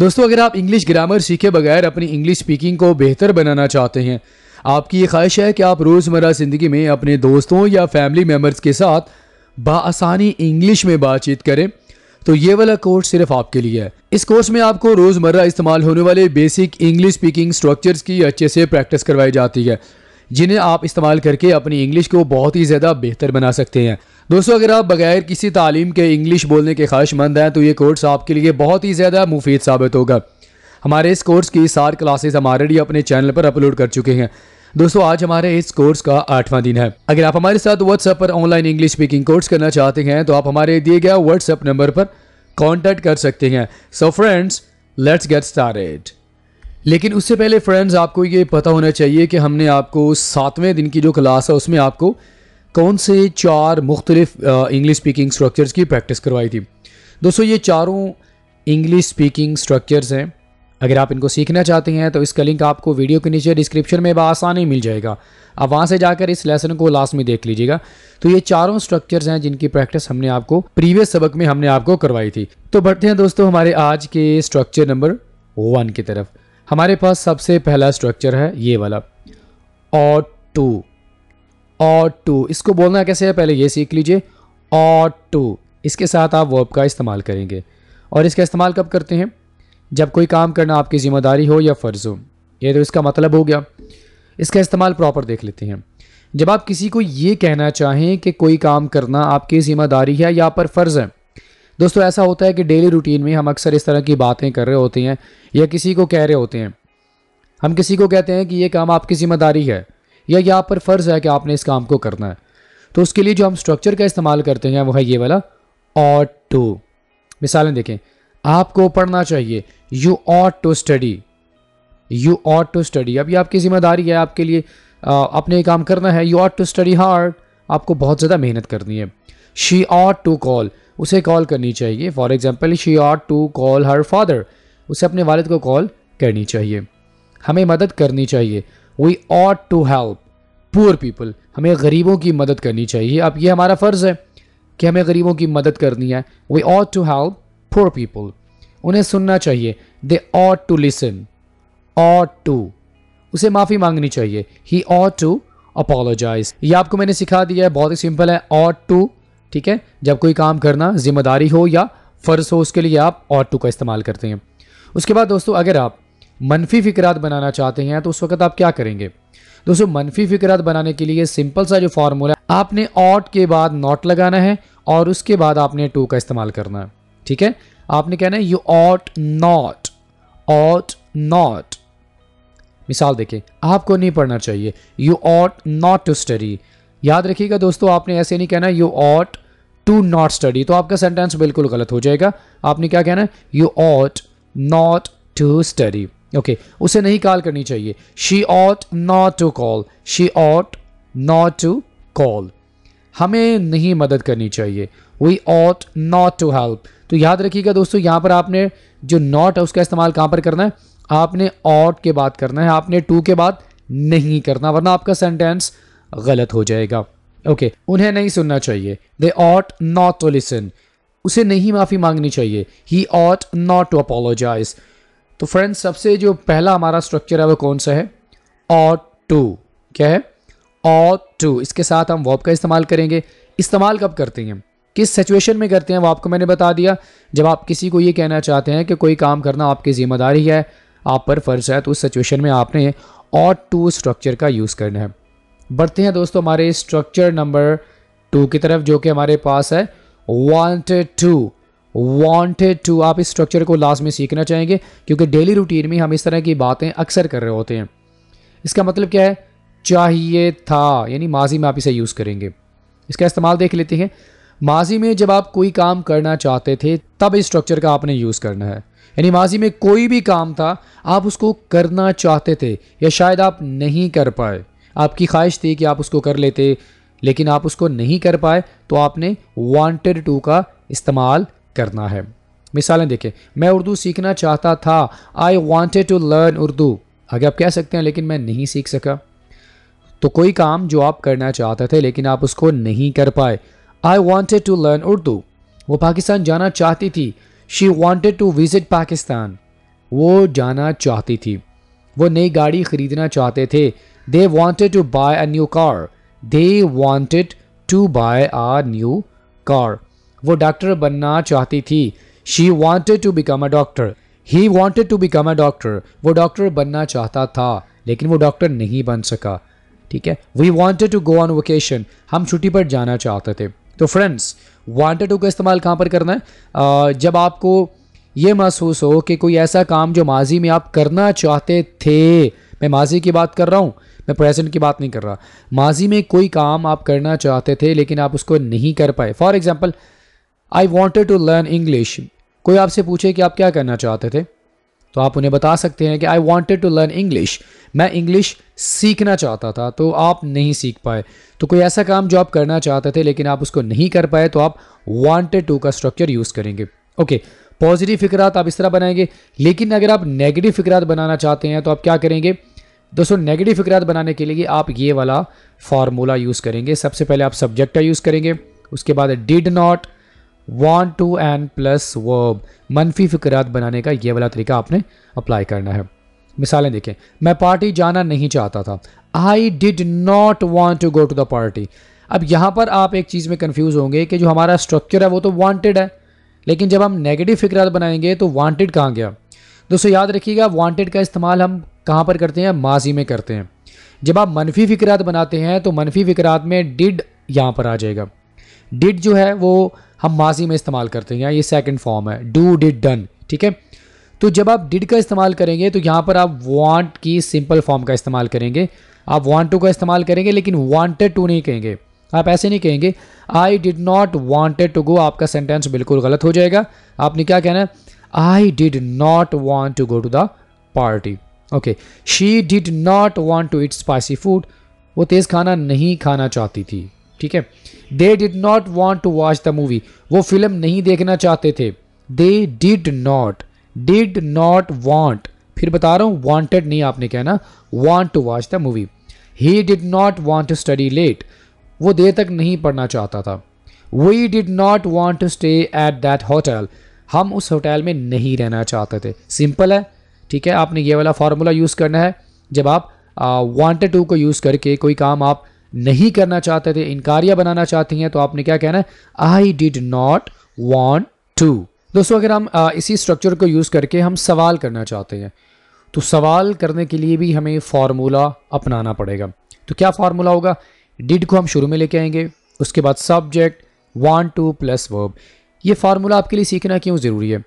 दोस्तों अगर आप इंग्लिश ग्रामर सीखे बगैर अपनी इंग्लिश स्पीकिंग को बेहतर बनाना चाहते हैं आपकी ये ख्वाहिश है कि आप रोज़मर्रा ज़िंदगी में अपने दोस्तों या फैमिली मेम्बर्स के साथ बासानी इंग्लिश में बातचीत करें तो ये वाला कोर्स सिर्फ आपके लिए है इस कोर्स में आपको रोज़मर्रा इस्तेमाल होने वाले बेसिक इंग्लिश स्पीकिंग स्ट्रक्चर्स की अच्छे से प्रैक्टिस करवाई जाती है जिन्हें आप इस्तेमाल करके अपनी इंग्लिश को बहुत ही ज़्यादा बेहतर बना सकते हैं दोस्तों अगर आप बगैर किसी तालीम के इंग्लिश बोलने के ख्वाहिशमंद हैं तो ये कोर्स आपके लिए बहुत ही ज़्यादा मुफीद साबित होगा हमारे इस कोर्स की सार क्लासेस हम ऑलरेडी अपने चैनल पर अपलोड कर चुके हैं दोस्तों आज हमारे इस कोर्स का आठवां दिन है अगर आप हमारे साथ व्हाट्सएप पर ऑनलाइन इंग्लिश स्पीकिंग कोर्स करना चाहते हैं तो आप हमारे दिए गए व्हाट्सएप नंबर पर कॉन्टैक्ट कर सकते हैं so friends let's get started लेकिन उससे पहले फ्रेंड्स आपको ये पता होना चाहिए कि हमने आपको सातवें दिन की जो क्लास है उसमें आपको कौन से चार मुख्तलिफ इंग्लिश स्पीकिंग स्ट्रक्चर्स की प्रैक्टिस करवाई थी दोस्तों ये चारों इंग्लिश स्पीकिंग स्ट्रक्चर्स हैं अगर आप इनको सीखना चाहते हैं तो इसका लिंक आपको वीडियो के नीचे डिस्क्रिप्शन में आसानी मिल जाएगा आप वहाँ से जाकर इस लेसन को लास्ट में देख लीजिएगा तो ये चारों स्ट्रक्चर्स हैं जिनकी प्रैक्टिस हमने आपको प्रीवियस सबक में हमने आपको करवाई थी तो बढ़ते हैं दोस्तों हमारे आज के स्ट्रक्चर नंबर वन की तरफ हमारे पास सबसे पहला स्ट्रक्चर है ये वाला और टू और टू इसको बोलना कैसे है पहले ये सीख लीजिए और टू इसके साथ आप वर्ब का इस्तेमाल करेंगे और इसका इस्तेमाल कब करते हैं जब कोई काम करना आपकी ज़िम्मेदारी हो या फ़र्ज़ हो ये तो इसका मतलब हो गया इसका इस्तेमाल प्रॉपर देख लेते हैं जब आप किसी को ये कहना चाहें कि कोई काम करना आपकी ज़िम्मेदारी है या पर फ़र्ज़ है दोस्तों ऐसा होता है कि डेली रूटीन में हम अक्सर इस तरह की बातें कर रहे होते हैं या किसी को कह रहे होते हैं हम किसी को कहते हैं कि ये काम आपकी ज़िम्मेदारी है या ये आप पर फ़र्ज़ है कि आपने इस काम को करना है तो उसके लिए जो हम स्ट्रक्चर का इस्तेमाल करते हैं वो है ये वाला ऑट टू मिसालें देखें आपको पढ़ना चाहिए you ought to study you ought to study अब ये आपकी ज़िम्मेदारी है आपके लिए आपने अपने काम करना है you ought to study hard आपको बहुत ज़्यादा मेहनत करनी है शी ऑट टू कॉल उसे कॉल करनी चाहिए for example she ought to call her father उसे अपने वालद को कॉल करनी चाहिए हमें मदद करनी चाहिए we ought to help poor people हमें गरीबों की मदद करनी चाहिए अब ये हमारा फ़र्ज़ है कि हमें गरीबों की मदद करनी है we ought to help poor people उन्हें सुनना चाहिए they ought to listen ought to उसे माफ़ी मांगनी चाहिए ही ऑट टू अपोलोजाइज ये आपको मैंने सिखा दिया है बहुत ही सिंपल है ऑट टू ठीक है जब कोई काम करना जिम्मेदारी हो या फ़र्ज़ हो उसके लिए आप और टू का इस्तेमाल करते हैं उसके बाद दोस्तों अगर आप मनफी फ़िक्रात बनाना चाहते हैं तो उस वक्त आप क्या करेंगे दोस्तों मनफी फ़िक्रात बनाने के लिए सिंपल सा जो फार्मूला आपने ऑट के बाद नॉट लगाना है और उसके बाद आपने टू का इस्तेमाल करना है ठीक है आपने कहना है you ought not ought not मिसाल देखें आपको नहीं पढ़ना चाहिए you ought not to study याद रखिएगा दोस्तों आपने ऐसे नहीं कहना you ought to not study तो आपका सेंटेंस बिल्कुल गलत हो जाएगा आपने क्या कहना है you ought not to study okay उसे नहीं कॉल करनी चाहिए she ought not to call she ought not to call हमें नहीं मदद करनी चाहिए we ought not to help तो याद रखिएगा दोस्तों यहां पर आपने जो नॉट है उसका इस्तेमाल कहाँ पर करना है आपने ऑट के बाद करना है आपने टू के बाद नहीं करना वरना आपका सेंटेंस गलत हो जाएगा ओके okay, उन्हें नहीं सुनना चाहिए they ought not to listen उसे नहीं माफ़ी मांगनी चाहिए he ought not to apologise तो फ्रेंड्स सबसे जो पहला हमारा स्ट्रक्चर है वो कौन सा है ऑट टू क्या है ऑट टू इसके साथ हम वॉब का इस्तेमाल करेंगे इस्तेमाल कब करते हैं किस सिचुएशन में करते हैं वो आपको मैंने बता दिया जब आप किसी को ये कहना चाहते हैं कि कोई काम करना आपकी ज़िम्मेदारी है आप पर फ़र्ज़ है तो उस सिचुएशन में आपने ऑट टू स्ट्रक्चर का यूज़ करना है बढ़ते हैं दोस्तों हमारे स्ट्रक्चर नंबर टू की तरफ जो कि हमारे पास है वॉन्टेड टू वांटेड टू आप इस स्ट्रक्चर को लास्ट में सीखना चाहेंगे क्योंकि डेली रूटीन में हम इस तरह की बातें अक्सर कर रहे होते हैं इसका मतलब क्या है चाहिए था यानी माजी में आप इसे यूज़ करेंगे इसका इस्तेमाल देख लेते हैं माजी में जब आप कोई काम करना चाहते थे तब इस स्ट्रक्चर का आपने यूज़ करना है यानी माजी में कोई भी काम था आप उसको करना चाहते थे या शायद आप नहीं कर पाए आपकी ख्वाहिश थी कि आप उसको कर लेते लेकिन आप उसको नहीं कर पाए तो आपने वांटेड टू का इस्तेमाल करना है मिसालें देखें मैं उर्दू सीखना चाहता था I wanted to learn Urdu आगे आप कह सकते हैं लेकिन मैं नहीं सीख सका तो कोई काम जो आप करना चाहते थे लेकिन आप उसको नहीं कर पाए I wanted to learn Urdu वो पाकिस्तान जाना चाहती थी she wanted to visit Pakistan वो जाना चाहती थी वो नई गाड़ी ख़रीदना चाहते थे They wanted to buy a new car. They wanted to buy a new car. वो डॉक्टर बनना चाहती थी she wanted to become a doctor he wanted to become a doctor वो डॉक्टर बनना चाहता था लेकिन वो डॉक्टर नहीं बन सका ठीक है we wanted to go on vacation हम छुट्टी पर जाना चाहते थे तो फ्रेंड्स वांटेड टू का इस्तेमाल कहाँ पर करना है आ, जब आपको ये महसूस हो कि कोई ऐसा काम जो माजी में आप करना चाहते थे मैं माजी की बात कर रहा हूँ मैं प्रेजेंट की बात नहीं कर रहा माजी में कोई काम आप करना चाहते थे लेकिन आप उसको नहीं कर पाए for example I wanted to learn English कोई आपसे पूछे कि आप क्या करना चाहते थे तो आप उन्हें बता सकते हैं कि I wanted to learn English मैं इंग्लिश सीखना चाहता था तो आप नहीं सीख पाए तो कोई ऐसा काम जो आप करना चाहते थे लेकिन आप उसको नहीं कर पाए तो आप वॉन्टेड टू का स्ट्रक्चर यूज़ करेंगे ओके पॉजिटिव फिक्रात आप इस तरह बनाएंगे लेकिन अगर आप नेगेटिव फिक्रात बनाना चाहते हैं तो आप क्या करेंगे दोस्तों नेगेटिव फिक्रात बनाने के लिए आप ये वाला फार्मूला यूज़ करेंगे सबसे पहले आप सब्जेक्ट का यूज़ करेंगे उसके बाद did not want to and plus verb मनफी फिक्रात बनाने का ये वाला तरीका आपने अप्लाई करना है मिसालें देखें मैं पार्टी जाना नहीं चाहता था I did not want to go to the party अब यहाँ पर आप एक चीज़ में कन्फ्यूज़ होंगे कि जो हमारा स्ट्रक्चर है वो तो वॉन्टेड है लेकिन जब हम नेगेटिव फिक्रात बनाएंगे तो वांटेड कहाँ गया दोस्तों याद रखिएगा वांटेड का इस्तेमाल हम कहाँ पर करते हैं माजी में करते हैं जब आप मनफी फ़िक्रात बनाते हैं तो मनफी फ़िक्रात में डिड यहाँ पर आ जाएगा डिड जो है वो हम माजी में इस्तेमाल करते हैं ये सेकंड फॉर्म है डू डिड डन ठीक है तो जब आप डिड का इस्तेमाल करेंगे तो यहाँ पर आप वांट की सिंपल फॉर्म का इस्तेमाल करेंगे आप वांट टू का इस्तेमाल करेंगे लेकिन वांटेड टू नहीं कहेंगे आप ऐसे नहीं कहेंगे I did not wanted to go आपका सेंटेंस बिल्कुल गलत हो जाएगा आपने क्या कहना है I did not want to go to the party okay she did not want to eat spicy food वो तेज़ खाना नहीं खाना चाहती थी ठीक है they did not want to watch the movie वो फिल्म नहीं देखना चाहते थे they did not did not want फिर बता रहा हूँ वॉन्टेड नहीं आपने कहना want to watch the movie he did not want to study late वो देर तक नहीं पढ़ना चाहता था we did not want to stay at that hotel हम उस होटल में नहीं रहना चाहते थे सिंपल है ठीक है आपने ये वाला फार्मूला यूज़ करना है जब आप वांटेड टू को यूज़ करके कोई काम आप नहीं करना चाहते थे इनकारिया बनाना चाहती हैं तो आपने क्या कहना है I did not want to दोस्तों अगर हम आ, इसी स्ट्रक्चर को यूज़ करके हम सवाल करना चाहते हैं तो सवाल करने के लिए भी हमें फार्मूला अपनाना पड़ेगा तो क्या फार्मूला होगा डिड को हम शुरू में लेके आएंगे उसके बाद subject want to plus verb ये फार्मूला आपके लिए सीखना क्यों ज़रूरी है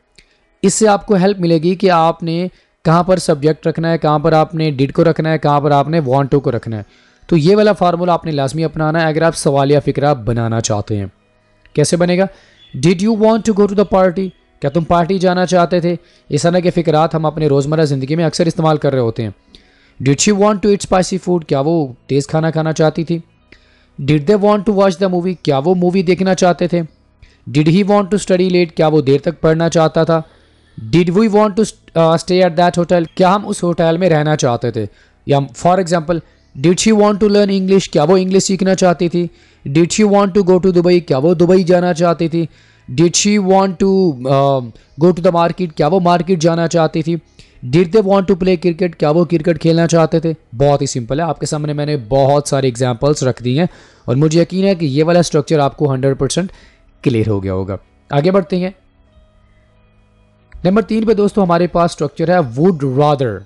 इससे आपको हेल्प मिलेगी कि आपने कहाँ पर सब्जेक्ट रखना है कहाँ पर आपने डिड को रखना है कहाँ पर आपने वॉन्ट टू को रखना है तो ये वाला फार्मूला आपने लाजमी अपनाना है अगर आप सवाल या फ़िक्रा बनाना चाहते हैं कैसे बनेगा did you want to go to the party क्या तुम पार्टी जाना चाहते थे इस तरह के फ़िक्रात हम अपने रोज़मर्रा ज़िंदगी में अक्सर इस्तेमाल कर रहे होते हैं did she want to eat spicy food क्या वो तेज़ खाना खाना चाहती थी did they want to watch the movie क्या वो मूवी देखना चाहते थे did he want to study late क्या वो देर तक पढ़ना चाहता था did we want to stay at that hotel क्या हम उस होटल में रहना चाहते थे या for example did she want to learn English क्या वो इंग्लिश सीखना चाहती थी did she want to go to Dubai क्या वो दुबई जाना चाहती थी did she want to go to the market क्या वो मार्केट जाना चाहती थी did they want to play cricket क्या वो क्रिकेट खेलना चाहते थे बहुत ही सिंपल है आपके सामने मैंने बहुत सारे एग्जाम्पल्स रख दी हैं और मुझे यकीन है कि ये वाला स्ट्रक्चर आपको हंड्रेड परसेंट क्लियर हो गया होगा आगे बढ़ते हैं नंबर तीन पे दोस्तों हमारे पास स्ट्रक्चर है वुड रादर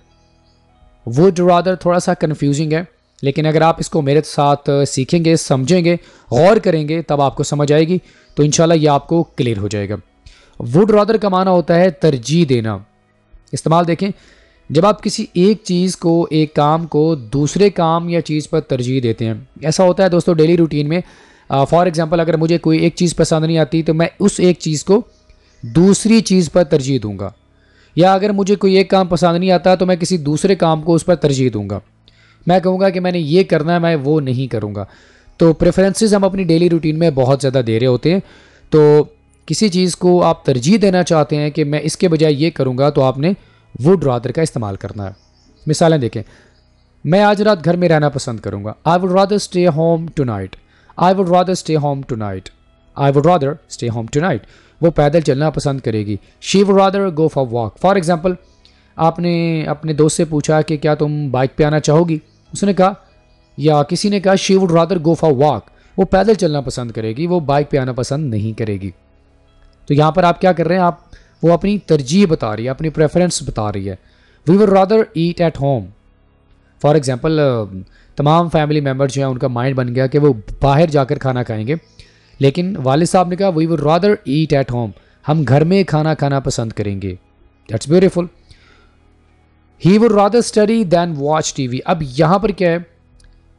वुड रादर थोड़ा सा कन्फ्यूजिंग है लेकिन अगर आप इसको मेरे साथ सीखेंगे समझेंगे गौर करेंगे तब आपको समझ आएगी तो इन ये आपको क्लियर हो जाएगा वुड रादर का माना होता है तरजीह देना इस्तेमाल देखें जब आप किसी एक चीज़ को एक काम को दूसरे काम या चीज़ पर तरजीह देते हैं ऐसा होता है दोस्तों डेली रूटीन में फॉर एग्ज़ाम्पल अगर मुझे कोई एक चीज़ पसंद नहीं आती तो मैं उस एक चीज़ को दूसरी चीज़ पर तरजीह दूंगा या अगर मुझे कोई एक काम पसंद नहीं आता तो मैं किसी दूसरे काम को उस पर तरजीह दूंगा मैं कहूँगा कि मैंने ये करना है मैं वो नहीं करूंगा तो प्रेफरेंसेस हम अपनी डेली रूटीन में बहुत ज़्यादा दे रहे होते हैं तो किसी चीज़ को आप तरजीह देना चाहते हैं कि मैं इसके बजाय ये करूँगा तो आपने वुड रादर का इस्तेमाल करना है मिसालें देखें मैं आज रात घर में रहना पसंद करूँगा I would rather stay home tonight I would rather stay home tonight I would rather stay home tonight वो पैदल चलना पसंद करेगी she would rather go for walk for example आपने अपने दोस्त से पूछा कि क्या तुम बाइक पे आना चाहोगी उसने कहा या किसी ने कहा she would rather go for walk वो पैदल चलना पसंद करेगी वो बाइक पे आना पसंद नहीं करेगी तो यहाँ पर आप क्या कर रहे हैं आप वो अपनी तरजीह बता रही है अपनी प्रेफरेंस बता रही है we would rather eat at home for example तमाम फैमिली मेम्बर जो हैं उनका माइंड बन गया कि वो बाहर जाकर खाना खाएंगे लेकिन वालिद साहब ने कहा we would rather eat at home हम घर में खाना खाना पसंद करेंगे that's beautiful he would rather study than watch TV अब यहाँ पर क्या है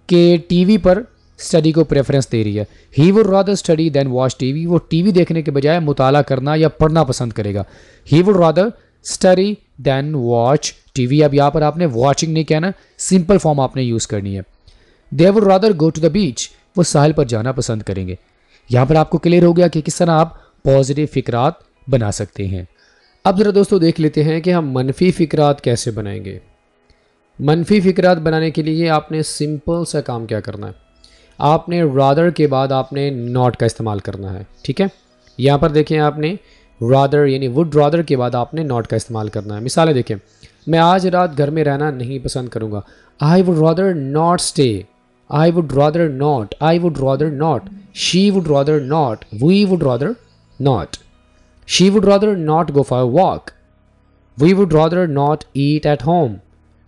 कि टी वी पर स्टडी को प्रेफरेंस दे रही है he would rather study than watch TV वो टी वी देखने के बजाय मुताला करना या पढ़ना पसंद करेगा he would rather study than watch TV अब यहाँ पर आपने वॉचिंग नहीं कहना सिंपल फॉर्म आपने यूज़ करनी है they would rather go to the beach वो साहिल पर जाना पसंद करेंगे यहाँ पर आपको क्लियर हो गया कि किस तरह आप पॉजिटिव फिक्रात बना सकते हैं अब ज़रा दोस्तों देख लेते हैं कि हम मनफी फिक्रात कैसे बनाएंगे मनफी फिक्रात बनाने के लिए आपने सिंपल सा काम क्या करना है आपने रादर के बाद आपने नॉट का इस्तेमाल करना है ठीक है यहाँ पर देखें आपने रादर यानी वुड रादर के बाद आपने नॉट का इस्तेमाल करना है मिसालें देखें मैं आज रात घर में रहना नहीं पसंद करूँगा I would rather not stay I would rather not I would rather not she would rather not we would rather not she would rather not go for walk we would rather not eat at home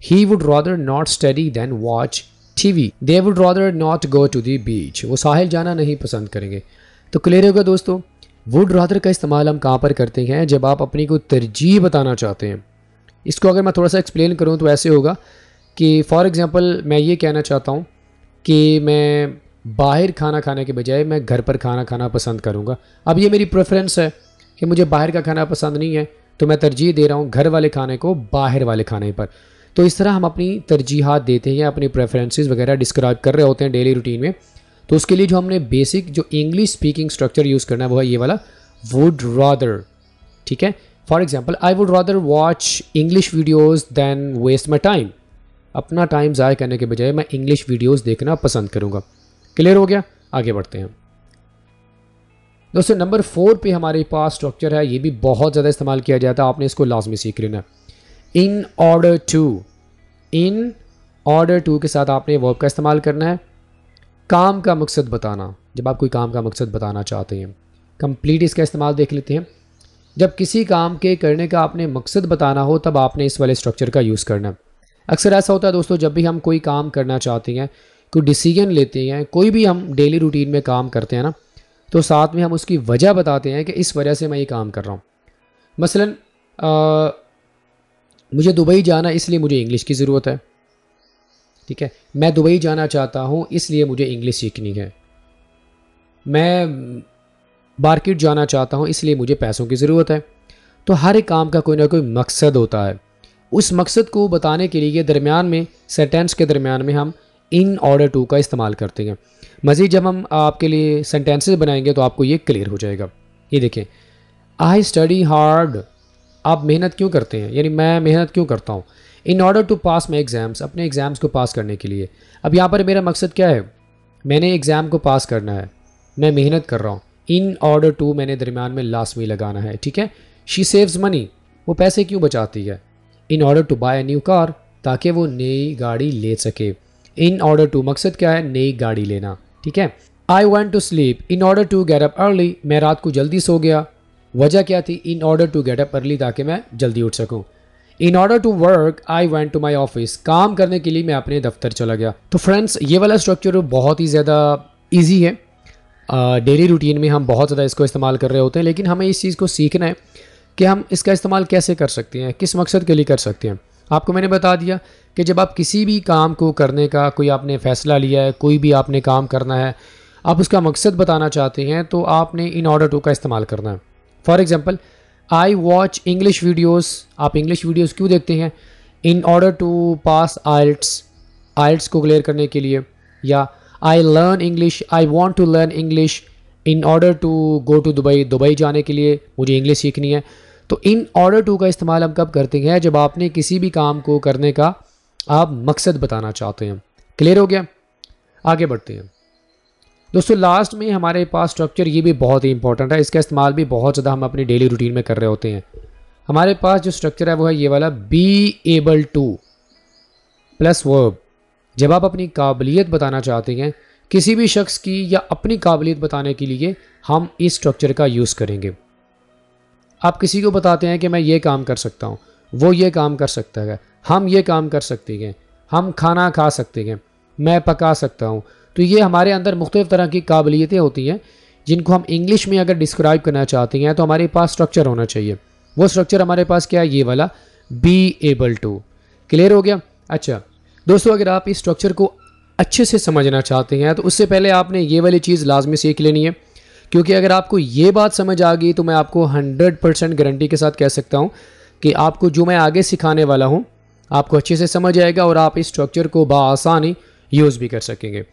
he would rather not study then watch TV they would rather not go to the beach वो साहिल जाना नहीं पसंद करेंगे तो clear होगा दोस्तों would रॉदर का इस्तेमाल हम कहाँ पर करते हैं जब आप अपनी को तरजीह बताना चाहते हैं इसको अगर मैं थोड़ा सा एक्सप्लेन करूँ तो ऐसे होगा कि फॉर एग्ज़ाम्पल मैं ये कहना चाहता हूँ कि मैं बाहर खाना खाने के बजाय मैं घर पर खाना खाना पसंद करूंगा अब ये मेरी प्रेफरेंस है कि मुझे बाहर का खाना पसंद नहीं है तो मैं तरजीह दे रहा हूँ घर वाले खाने को बाहर वाले खाने पर तो इस तरह हम अपनी तरजीहत देते हैं अपनी प्रेफरेंसेस वगैरह डिस्क्राइब कर रहे होते हैं डेली रूटीन में तो उसके लिए जो हमने बेसिक जो इंग्लिश स्पीकिंग स्ट्रक्चर यूज़ करना है वो है ये वाला वुड रॉदर ठीक है for example I would rather watch English videos than waste my time अपना टाइम ज़ाय करने के बजाय मैं इंग्लिश वीडियोस देखना पसंद करूँगा क्लियर हो गया आगे बढ़ते हैं दोस्तों नंबर फोर पे हमारे पास स्ट्रक्चर है ये भी बहुत ज़्यादा इस्तेमाल किया जाता है आपने इसको लाजमी सीख लेना in order to in order to के साथ आपने वर्ब का इस्तेमाल करना है काम का मकसद बताना जब आप कोई काम का मकसद बताना चाहते हैं कंप्लीट इसका इस्तेमाल देख लेते हैं जब किसी काम के करने का आपने मकसद बताना हो तब आपने इस वाले स्ट्रक्चर का यूज़ करना है अक्सर ऐसा होता है दोस्तों जब भी हम कोई काम करना चाहते हैं कोई डिसीजन लेते हैं कोई भी हम डेली रूटीन में काम करते हैं ना तो साथ में हम उसकी वजह बताते हैं कि इस वजह से मैं ये काम कर रहा हूँ मसलन आ, मुझे दुबई जाना इसलिए मुझे इंग्लिश की ज़रूरत है ठीक है मैं दुबई जाना चाहता हूँ इसलिए मुझे इंग्लिश सीखनी है मैं मार्केट जाना चाहता हूँ इसलिए मुझे पैसों की ज़रूरत है तो हर एक काम का कोई ना कोई मकसद होता है उस मकसद को बताने के लिए दरमियान में सेंटेंस के दरमियान में हम इन ऑर्डर टू का इस्तेमाल करते हैं मज़ीद जब हम आपके लिए सेंटेंसेस बनाएंगे तो आपको ये क्लियर हो जाएगा ये देखें आई स्टडी हार्ड आप मेहनत क्यों करते हैं यानी मैं मेहनत क्यों करता हूँ in order to pass my exams अपने एग्ज़ाम्स को पास करने के लिए अब यहाँ पर मेरा मकसद क्या है मैंने एग्ज़ाम को पास करना है मैं मेहनत कर रहा हूँ इन ऑर्डर टू मैंने दरमियान में लास्ट में लगाना है ठीक है शी सेव्स मनी वो पैसे क्यों बचाती है in order to buy new car ताकि वो नई गाड़ी ले सके इन ऑर्डर टू मकसद क्या है नई गाड़ी लेना ठीक है I want to sleep in order to get up early मैं रात को जल्दी सो गया वजह क्या थी in order to get up early ताकि मैं जल्दी उठ सकूँ in order to work I went to my office काम करने के लिए मैं अपने दफ्तर चला गया तो फ्रेंड्स ये वाला स्ट्रक्चर बहुत ही ज़्यादा ईजी है डेली uh, रूटीन में हम बहुत ज़्यादा इसको इस्तेमाल कर रहे होते हैं लेकिन हमें इस चीज़ को सीखना है कि हम इसका इस्तेमाल कैसे कर सकते हैं किस मकसद के लिए कर सकते हैं आपको मैंने बता दिया कि जब आप किसी भी काम को करने का कोई आपने फ़ैसला लिया है कोई भी आपने काम करना है आप उसका मकसद बताना चाहते हैं तो आपने इन ऑर्डर टू का इस्तेमाल करना है for example I watch English videos आप इंग्लिश वीडियोज़ क्यों देखते हैं in order to pass IELTS IELTS को क्लियर करने के लिए या I learn English I want to learn English in order to go to Dubai Dubai जाने के लिए मुझे इंग्लिश सीखनी है तो इन ऑर्डर टू का इस्तेमाल हम कब करते हैं जब आपने किसी भी काम को करने का आप मकसद बताना चाहते हैं क्लियर हो गया आगे बढ़ते हैं दोस्तों लास्ट में हमारे पास स्ट्रक्चर ये भी बहुत ही इंपॉर्टेंट है इसका इस्तेमाल भी बहुत ज़्यादा हम अपनी डेली रूटीन में कर रहे होते हैं हमारे पास जो स्ट्रक्चर है वो है ये वाला be able to plus verb जब आप अपनी काबिलियत बताना चाहते हैं किसी भी शख्स की या अपनी काबिलियत बताने के लिए हम इस स्ट्रक्चर का यूज़ करेंगे आप किसी को बताते हैं कि मैं ये काम कर सकता हूँ वो ये काम कर सकता है हम ये काम कर सकते हैं हम खाना खा सकते हैं मैं पका सकता हूँ तो ये हमारे अंदर मुख्तलिफ़ तरह की काबिलियतें होती हैं जिनको हम इंग्लिश में अगर डिस्क्राइब करना चाहते हैं तो हमारे पास स्ट्रक्चर होना चाहिए वो स्ट्रक्चर हमारे पास क्या है ये वाला बी एबल टू क्लियर हो गया अच्छा दोस्तों अगर आप इस स्ट्रक्चर को अच्छे से समझना चाहते हैं तो उससे पहले आपने ये वाली चीज़ लाजमी सीख लेनी है क्योंकि अगर आपको ये बात समझ आ गई तो मैं आपको हंड्रेड परसेंट गारंटी के साथ कह सकता हूँ कि आपको जो मैं आगे सिखाने वाला हूँ आपको अच्छे से समझ आएगा और आप इस स्ट्रक्चर को बसानी यूज़ भी कर सकेंगे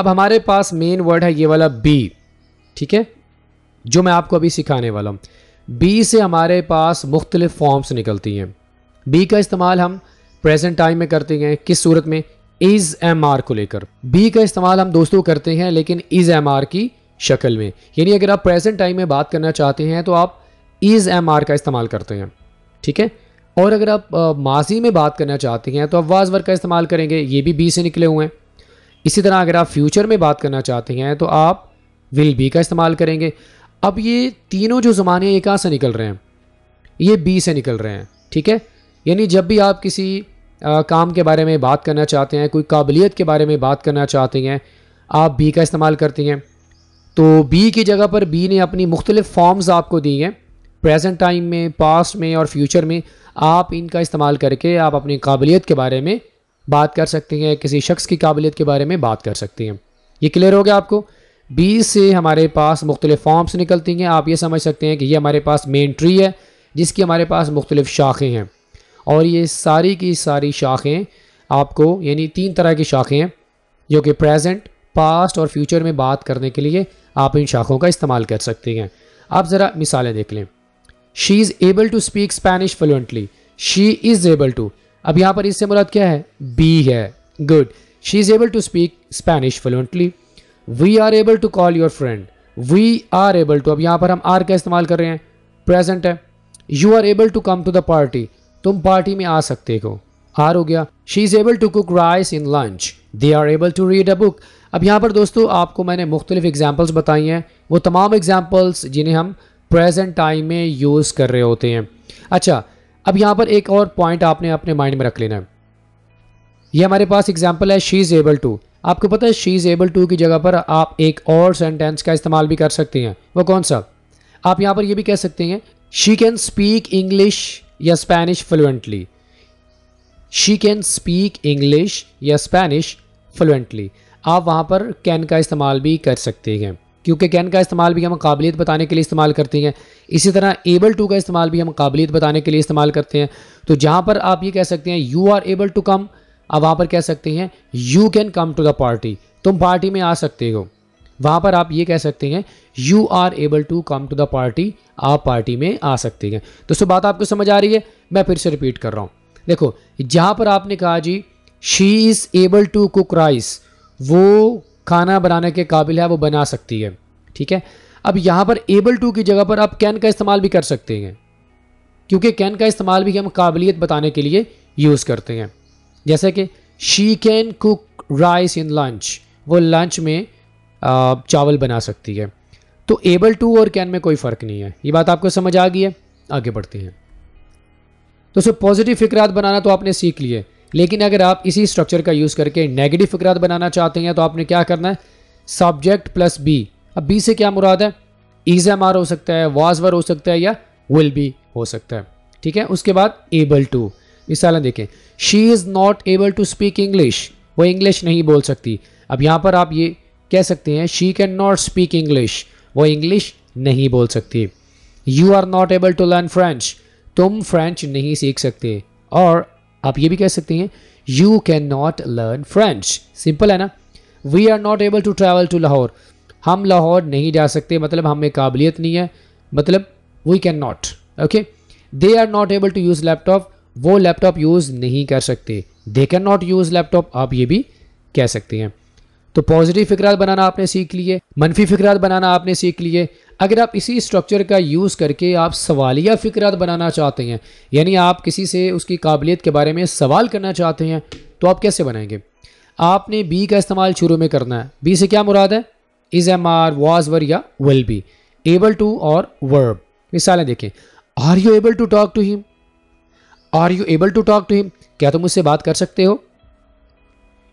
अब हमारे पास मेन वर्ड है ये वाला बी ठीक है जो मैं आपको अभी सिखाने वाला हूँ बी से हमारे पास मुख्तलिफ फॉर्म्स निकलती हैं बी का इस्तेमाल हम प्रेजेंट टाइम में करते हैं किस सूरत में इज़ एम आर को लेकर बी का इस्तेमाल हम दोस्तों करते हैं लेकिन इज़ एम आर की शक्ल में यानी अगर आप प्रेजेंट टाइम में बात करना चाहते हैं तो आप इज़ एम आर का इस्तेमाल करते हैं ठीक है और अगर आप माजी में बात करना चाहते हैं तो आप वाज वर्ग का इस्तेमाल करेंगे ये भी बी से निकले हुए हैं इसी तरह अगर आप फ्यूचर में बात करना चाहते हैं तो आप विल बी का इस्तेमाल करेंगे अब ये तीनों जो ज़माने ये कहाँ से निकल रहे हैं ये बी से निकल रहे हैं ठीक है यानी जब भी आप किसी आ, काम के बारे में बात करना चाहते हैं कोई काबिलियत के बारे में बात करना चाहते हैं आप बी का इस्तेमाल करती हैं तो बी की जगह पर बी ने अपनी मुख्तलिफ़ फॉर्म्स आपको दी हैं प्रेजेंट टाइम में पास्ट में और फ्यूचर में आप इनका इस्तेमाल करके आप अपनी काबिलियत के बारे में बात कर सकते हैं किसी शख्स की काबिलियत के बारे में बात कर सकते हैं ये क्लियर हो गया आपको बी से हमारे पास मुख्तलिफ़ फॉर्म्स निकलती हैं आप ये समझ सकते हैं कि ये हमारे पास मेन ट्री है जिसकी हमारे पास मुख्तलिफ़ शाखें हैं और ये सारी की सारी शाखें आपको यानी तीन तरह की शाखें हैं जो कि प्रेजेंट पास्ट और फ्यूचर में बात करने के लिए आप इन शाखों का इस्तेमाल कर सकते हैं आप ज़रा मिसालें देख लें she is able to speak Spanish fluently she is able to अब यहाँ पर इससे मुराद क्या है बी है good she is able to speak Spanish fluently we are able to call your friend we are able to अब यहाँ पर हम आर का इस्तेमाल कर रहे हैं प्रेजेंट है you are able to come to the party तुम पार्टी में आ सकते हो आर हो गया she is able to cook rice in lunch they are able to read a book अब यहाँ पर दोस्तों आपको मैंने मुख्तलिफ़ एग्ज़ाम्पल्स बताई हैं वो तमाम एग्ज़ाम्पल्स जिन्हें हम प्रेजेंट टाइम में यूज़ कर रहे होते हैं अच्छा अब यहाँ पर एक और पॉइंट आपने अपने माइंड में रख लेना है ये हमारे पास एग्जाम्पल है शी इज़ एबल टू आपको पता है शी इज़ एबल टू की जगह पर आप एक और सेंटेंस का इस्तेमाल भी कर सकते हैं वो कौन सा आप यहाँ पर यह भी कह सकते हैं शी कैन स्पीक इंग्लिश या Spanish fluently she can speak English या स्पेनिश फ्लुएंटली आप वहाँ पर कैन का इस्तेमाल भी कर सकते हैं क्योंकि कैन का इस्तेमाल भी हम काबिलियत बताने के लिए इस्तेमाल करते हैं इसी तरह एबल टू का इस्तेमाल भी हम काबिलियत बताने के लिए इस्तेमाल करते हैं तो जहाँ पर आप ये कह सकते हैं you are able to come आप वहाँ पर कह सकते हैं you can come to the party तुम पार्टी में आ सकते हो वहाँ पर आप ये कह सकते हैं you are able to come to the party आप पार्टी में आ सकते हैं तो सो बात आपको समझ आ रही है मैं फिर से रिपीट कर रहा हूँ देखो जहाँ पर आपने कहा जी she is able to cook rice वो खाना बनाने के काबिल है वो बना सकती है ठीक है अब यहाँ पर एबल टू की जगह पर आप कैन का इस्तेमाल भी कर सकते हैं क्योंकि कैन का इस्तेमाल भी हम काबिलियत बताने के लिए यूज़ करते हैं जैसे कि she can cook rice in lunch वो लंच में चावल बना सकती है तो एबल टू और कैन में कोई फ़र्क नहीं है ये बात आपको समझ आ गई है आगे बढ़ते हैं तो सो पॉजिटिव फिक्रात बनाना तो आपने सीख लिए लेकिन अगर आप इसी स्ट्रक्चर का यूज़ करके नेगेटिव फ़करात बनाना चाहते हैं तो आपने क्या करना है सब्जेक्ट प्लस बी अब बी से क्या मुराद है ईज एम आर हो सकता है वाजवर हो सकता है या विल बी हो सकता है ठीक है उसके बाद एबल टू मिसाल देखें she is not able to speak English वो इंग्लिश नहीं बोल सकती अब यहाँ पर आप ये कह सकते हैं she can not speak English वो इंग्लिश नहीं बोल सकती you are not able to learn French तुम फ्रेंच नहीं सीख सकते और आप ये भी कह सकते हैं you can not learn French simple है ना we are not able to travel to Lahore हम लाहौर नहीं जा सकते मतलब हमें काबिलियत नहीं है मतलब we can not okay they are not able to use laptop वो लैपटॉप यूज़ नहीं कर सकते they can not use laptop आप ये भी कह सकते हैं तो पॉजिटिव फिक्रात बनाना आपने सीख लिए मनफी फिक्रात बनाना आपने सीख लिए अगर आप इसी स्ट्रक्चर का यूज़ करके आप सवालिया फ़िक्रात बनाना चाहते हैं यानी आप किसी से उसकी काबिलियत के बारे में सवाल करना चाहते हैं तो आप कैसे बनाएंगे आपने बी का इस्तेमाल शुरू में करना है बी से क्या मुराद है is am are was were या विल बी एबल टू और वर्ब मिसालें देखें are you able to talk to him are you able to talk to him क्या तुम उससे बात कर सकते हो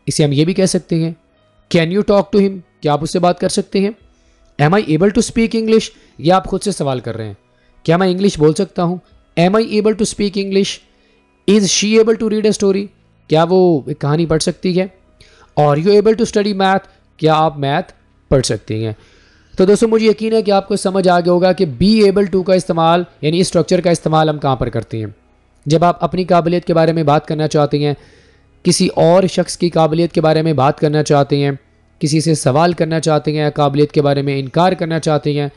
इसे हम ये भी कह सकते हैं can you talk to him क्या आप उससे बात कर सकते हैं am I able to speak English ये आप खुद से सवाल कर रहे हैं क्या मैं इंग्लिश बोल सकता हूँ am I able to speak English is she able to read a story क्या वो एक कहानी पढ़ सकती है और you able to study math क्या आप मैथ पढ़ सकती हैं तो दोस्तों मुझे यकीन है कि आपको समझ आ गया होगा कि बी एबल टू का इस्तेमाल यानी इस स्ट्रक्चर का इस्तेमाल हम कहाँ पर करते हैं जब आप अपनी काबिलियत के बारे में बात करना चाहते हैं किसी और शख्स की काबिलियत के बारे में बात करना चाहते हैं किसी से सवाल करना चाहते हैं काबिलियत के बारे में इनकार करना चाहते हैं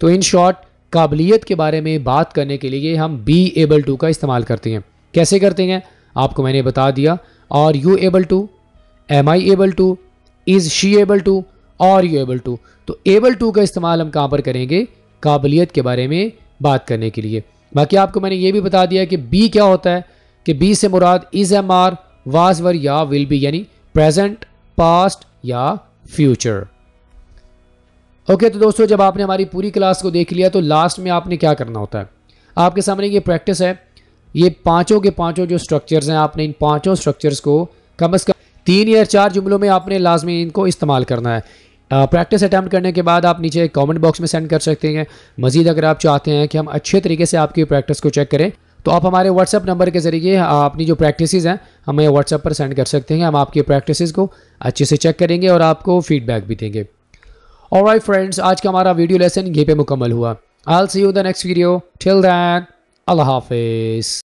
तो इन शॉर्ट काबिलियत के बारे में बात करने के लिए हम बी एबल टू का इस्तेमाल करते हैं कैसे करते हैं आपको मैंने बता दिया और you able to am I able to is she able to और यू एबल टू तो एबल टू का इस्तेमाल हम कहाँ पर करेंगे काबिलियत के बारे में बात करने के लिए बाकी आपको मैंने ये भी बता दिया कि बी क्या होता है कि बी से मुराद is am are was were या विल बी यानी प्रेजेंट पास्ट या फ्यूचर ओके okay, तो दोस्तों जब आपने हमारी पूरी क्लास को देख लिया तो लास्ट में आपने क्या करना होता है आपके सामने ये प्रैक्टिस है ये पांचों के पांचों जो स्ट्रक्चर्स हैं आपने इन पांचों स्ट्रक्चर्स को कम से कम तीन या चार जुमलों में आपने लाजमी इनको इस्तेमाल करना है प्रैक्टिस अटैम्प्ट करने के बाद आप नीचे कमेंट बॉक्स में सेंड कर सकते हैं मजीद अगर आप चाहते हैं कि हम अच्छे तरीके से आपकी प्रैक्टिस को चेक करें तो आप हमारे व्हाट्सअप नंबर के ज़रिए अपनी जो प्रैक्टिस हैं हमें व्हाट्सएप पर सेंड कर सकते हैं हम आपकी प्रैक्टिस को अच्छे से चेक करेंगे और आपको फीडबैक भी देंगे और राइट फ्रेंड्स आज का हमारा वीडियो लेसन यहीं पे मुकम्मल हुआ I see you the next video till then अल्लाह हाफिज़